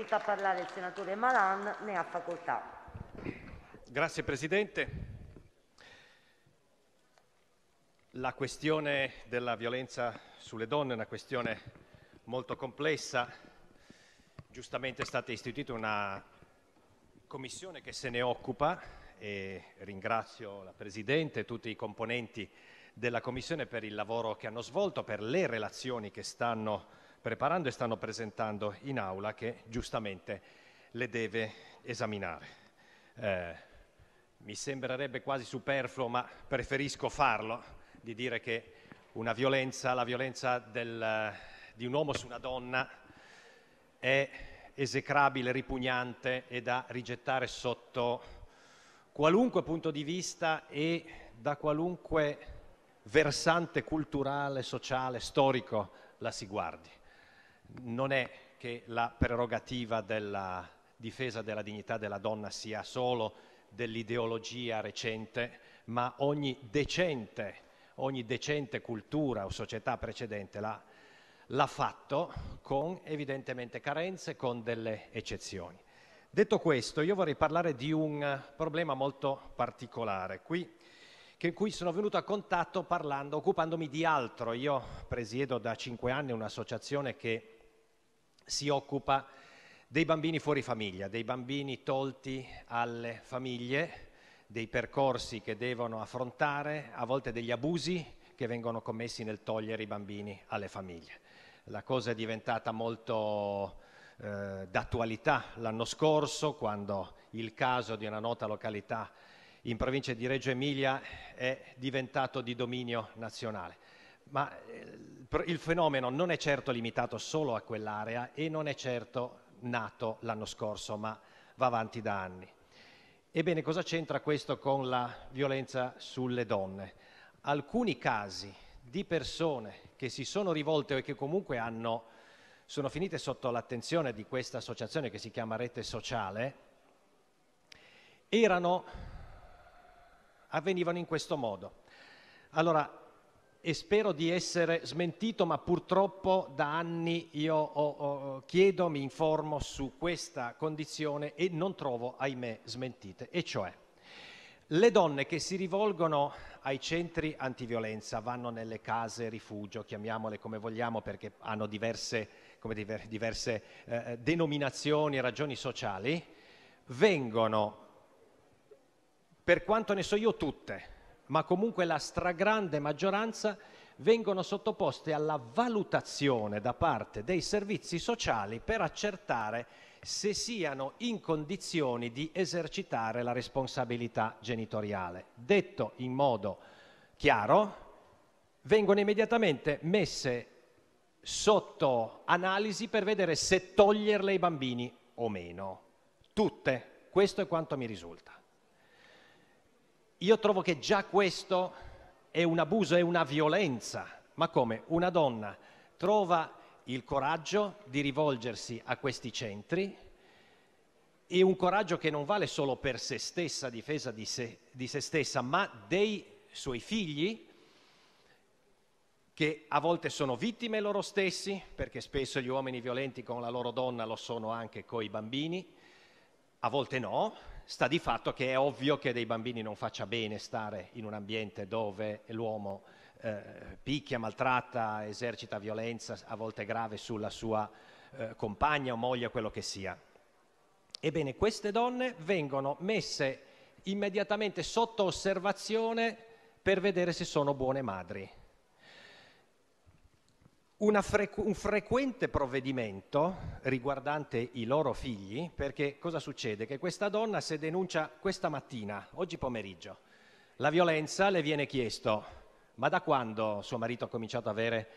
iscritto a parlare il senatore Malan, ne ha facoltà. Grazie Presidente. La questione della violenza sulle donne è una questione molto complessa. Giustamente è stata istituita una commissione che se ne occupa e ringrazio la Presidente e tutti i componenti della Commissione per il lavoro che hanno svolto, per le relazioni che stanno preparando e stanno presentando in aula che giustamente le deve esaminare. Eh, mi sembrerebbe quasi superfluo, ma preferisco farlo, di dire che violenza, la violenza del, di un uomo su una donna è esecrabile, ripugnante e da rigettare sotto qualunque punto di vista e da qualunque versante culturale, sociale, storico la si guardi non è che la prerogativa della difesa della dignità della donna sia solo dell'ideologia recente, ma ogni decente, ogni decente cultura o società precedente l'ha, l'ha fatto con evidentemente carenze, con delle eccezioni. Detto questo, io vorrei parlare di un problema molto particolare, qui, che, cui sono venuto a contatto parlando, occupandomi di altro. Io presiedo da cinque anni un'associazione che si occupa dei bambini fuori famiglia, dei bambini tolti alle famiglie, dei percorsi che devono affrontare, a volte degli abusi che vengono commessi nel togliere i bambini alle famiglie. La cosa è diventata molto eh, d'attualità l'anno scorso quando il caso di una nota località in provincia di Reggio Emilia è diventato di dominio nazionale ma eh, il fenomeno non è certo limitato solo a quell'area e non è certo nato l'anno scorso, ma va avanti da anni. Ebbene, cosa c'entra questo con la violenza sulle donne? Alcuni casi di persone che si sono rivolte o che comunque hanno, sono finite sotto l'attenzione di questa associazione che si chiama Rete Sociale, erano, avvenivano in questo modo. Allora, e spero di essere smentito, ma purtroppo da anni io ho, ho, chiedo, mi informo su questa condizione e non trovo, ahimè, smentite. E cioè, le donne che si rivolgono ai centri antiviolenza, vanno nelle case rifugio, chiamiamole come vogliamo perché hanno diverse, diver, diverse eh, eh, denominazioni e ragioni sociali, vengono, per quanto ne so io, tutte ma comunque la stragrande maggioranza vengono sottoposte alla valutazione da parte dei servizi sociali per accertare se siano in condizioni di esercitare la responsabilità genitoriale. Detto in modo chiaro, vengono immediatamente messe sotto analisi per vedere se toglierle i bambini o meno. Tutte, questo è quanto mi risulta. Io trovo che già questo è un abuso, è una violenza. Ma come? Una donna trova il coraggio di rivolgersi a questi centri e un coraggio che non vale solo per se stessa, difesa di se, di se stessa, ma dei suoi figli che a volte sono vittime loro stessi, perché spesso gli uomini violenti con la loro donna lo sono anche coi bambini, a volte no, sta di fatto che è ovvio che dei bambini non faccia bene stare in un ambiente dove l'uomo eh, picchia, maltratta, esercita violenza, a volte grave, sulla sua eh, compagna o moglie, quello che sia. Ebbene, queste donne vengono messe immediatamente sotto osservazione per vedere se sono buone madri frequ- un frequente provvedimento riguardante i loro figli, perché cosa succede? Che questa donna se denuncia questa mattina, oggi pomeriggio, la violenza le viene chiesto, ma da quando suo marito ha cominciato ad avere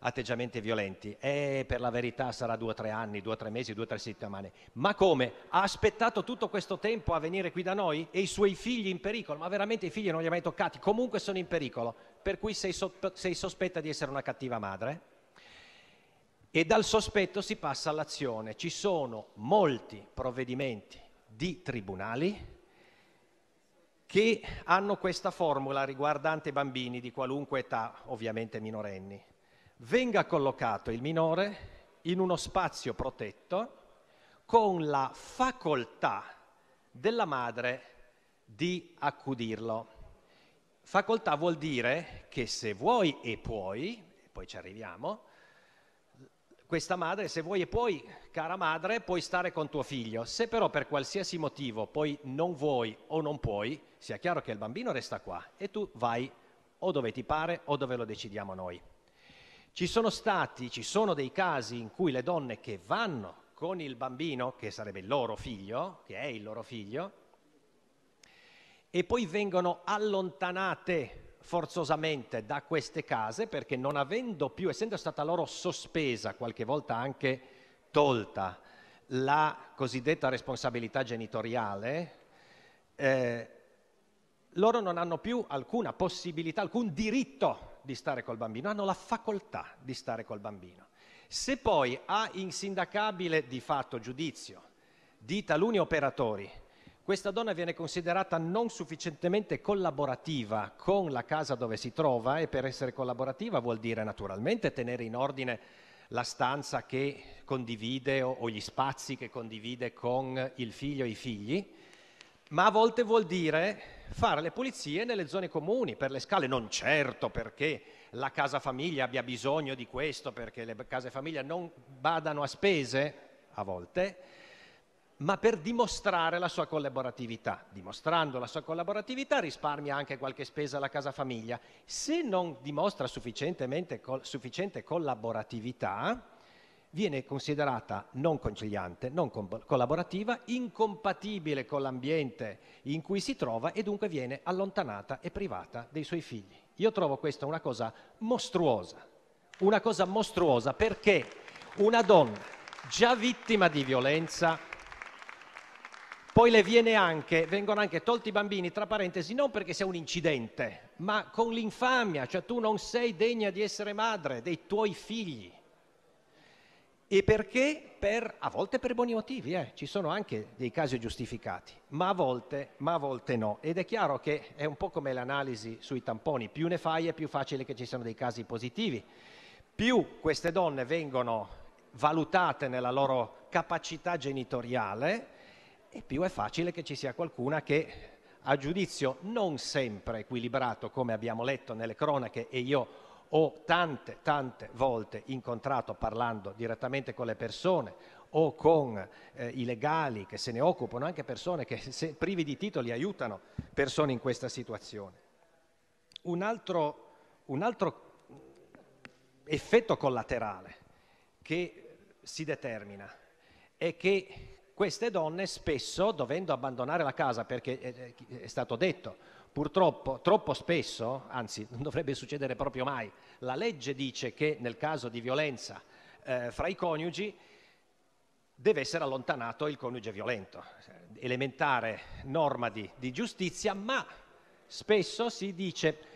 atteggiamenti violenti? E eh, per la verità sarà due o tre anni, due o tre mesi, due o tre settimane. Ma come? Ha aspettato tutto questo tempo a venire qui da noi? E i suoi figli in pericolo? Ma veramente i figli non li ha mai toccati? Comunque sono in pericolo. Per cui sei, so- sei sospetta di essere una cattiva madre? E dal sospetto si passa all'azione. Ci sono molti provvedimenti di tribunali che hanno questa formula riguardante bambini di qualunque età, ovviamente minorenni. Venga collocato il minore in uno spazio protetto con la facoltà della madre di accudirlo. Facoltà vuol dire che se vuoi e puoi, poi ci arriviamo, questa madre, se vuoi e poi, cara madre, puoi stare con tuo figlio. Se però per qualsiasi motivo poi non vuoi o non puoi, sia chiaro che il bambino resta qua e tu vai o dove ti pare o dove lo decidiamo noi. Ci sono stati, ci sono dei casi in cui le donne che vanno con il bambino, che sarebbe il loro figlio, che è il loro figlio, e poi vengono allontanate forzosamente da queste case perché non avendo più, essendo stata loro sospesa, qualche volta anche tolta, la cosiddetta responsabilità genitoriale, eh, loro non hanno più alcuna possibilità, alcun diritto di stare col bambino, hanno la facoltà di stare col bambino. Se poi a insindacabile di fatto giudizio di taluni operatori questa donna viene considerata non sufficientemente collaborativa con la casa dove si trova e per essere collaborativa vuol dire naturalmente tenere in ordine la stanza che condivide o, gli spazi che condivide con il figlio e i figli, ma a volte vuol dire fare le pulizie nelle zone comuni, per le scale, non certo perché la casa famiglia abbia bisogno di questo, perché le case famiglia non badano a spese a volte, ma per dimostrare la sua collaboratività. Dimostrando la sua collaboratività risparmia anche qualche spesa alla casa famiglia. Se non dimostra col, sufficiente collaboratività, viene considerata non conciliante, non co- collaborativa, incompatibile con l'ambiente in cui si trova e dunque viene allontanata e privata dei suoi figli. Io trovo questa una cosa mostruosa, una cosa mostruosa perché una donna già vittima di violenza poi le vengono anche tolti i bambini, tra parentesi, non perché sia un incidente, ma con l'infamia, cioè tu non sei degna di essere madre dei tuoi figli. E perché? Per, a volte per buoni motivi, eh. ci sono anche dei casi giustificati, ma a, volte, ma a volte no. Ed è chiaro che è un po' come l'analisi sui tamponi, più ne fai è più facile che ci siano dei casi positivi, più queste donne vengono valutate nella loro capacità genitoriale, e più è facile che ci sia qualcuna che a giudizio non sempre equilibrato, come abbiamo letto nelle cronache e io ho tante, tante volte incontrato parlando direttamente con le persone o con eh, i legali che se ne occupano, anche persone che se, privi di titoli aiutano persone in questa situazione. Un altro, un altro effetto collaterale che si determina è che queste donne spesso, dovendo abbandonare la casa, perché eh, eh, è, stato detto, purtroppo troppo spesso, anzi non dovrebbe succedere proprio mai, la legge dice che nel caso di violenza eh, fra i coniugi deve essere allontanato il coniuge violento, elementare norma di, di giustizia, ma spesso si dice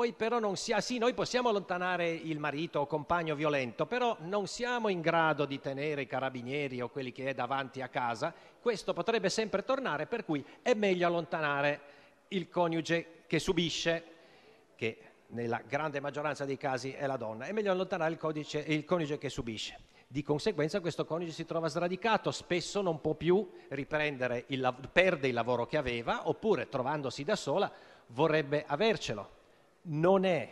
poi però non si ha, sì, noi possiamo allontanare il marito o compagno violento, però non siamo in grado di tenere i carabinieri o quelli che è davanti a casa, questo potrebbe sempre tornare, per cui è meglio allontanare il coniuge che subisce, che nella grande maggioranza dei casi è la donna, è meglio allontanare il, codice, il coniuge che subisce. Di conseguenza questo coniuge si trova sradicato, spesso non può più riprendere, il, perde il lavoro che aveva oppure trovandosi da sola vorrebbe avercelo non, è,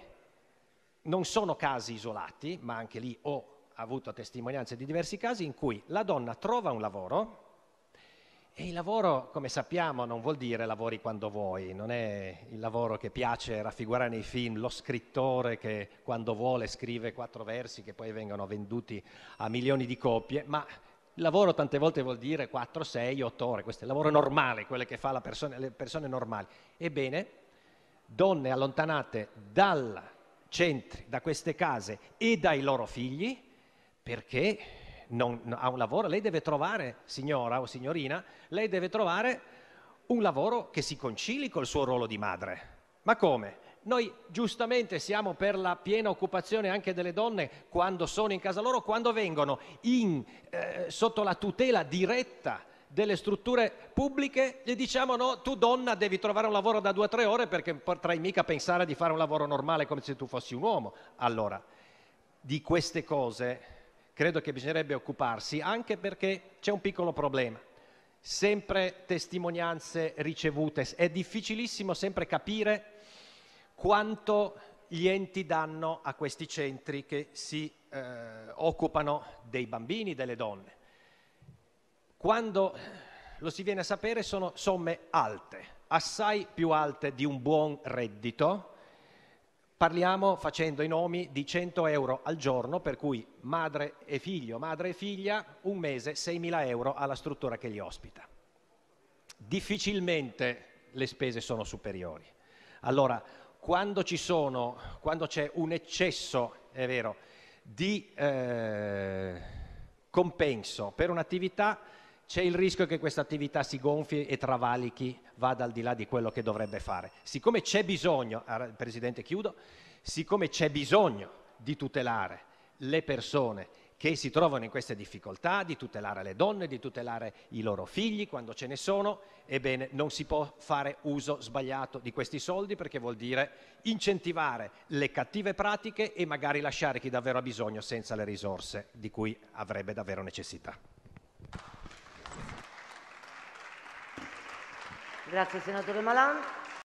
non sono casi isolati, ma anche lì ho avuto testimonianze di diversi casi in cui la donna trova un lavoro e il lavoro, come sappiamo, non vuol dire lavori quando vuoi, non è il lavoro che piace raffigurare nei film, lo scrittore che quando vuole scrive quattro versi che poi vengono venduti a milioni di copie, ma il lavoro tante volte vuol dire 4, 6, 8 ore, questo è il lavoro normale, quello che fa persona, le persone normali. Ebbene, donne allontanate dal centri, da queste case e dai loro figli, perché non, ha un lavoro, lei deve trovare, signora o signorina, lei deve trovare un lavoro che si concili col suo ruolo di madre. Ma come? Noi giustamente siamo per la piena occupazione anche delle donne quando sono in casa loro, quando vengono in, eh, sotto la tutela diretta delle strutture pubbliche, gli diciamo no, tu donna devi trovare un lavoro da due o tre ore perché potrai mica pensare di fare un lavoro normale come se tu fossi un uomo. Allora, di queste cose credo che bisognerebbe occuparsi anche perché c'è un piccolo problema. Sempre testimonianze ricevute, è difficilissimo sempre capire quanto gli enti danno a questi centri che si eh, occupano dei bambini, delle donne. Quando eh, lo si viene a sapere sono somme alte, assai più alte di un buon reddito. Parliamo facendo i nomi di 100 euro al giorno, per cui madre e figlio, madre e figlia, un mese 6.000 euro alla struttura che li ospita. Difficilmente le spese sono superiori. Allora, quando, sono, quando c'è un eccesso, è vero, di eh, compenso per un'attività, c'è il rischio che questa attività si gonfi e travalichi, vada al di là di quello che dovrebbe fare. Siccome c'è bisogno, ah, Presidente chiudo, siccome c'è bisogno di tutelare le persone che si trovano in queste difficoltà, di tutelare le donne, di tutelare i loro figli quando ce ne sono, ebbene non si può fare uso sbagliato di questi soldi perché vuol dire incentivare le cattive pratiche e magari lasciare chi davvero ha bisogno senza le risorse di cui avrebbe davvero necessità. Grazie senatore Malan.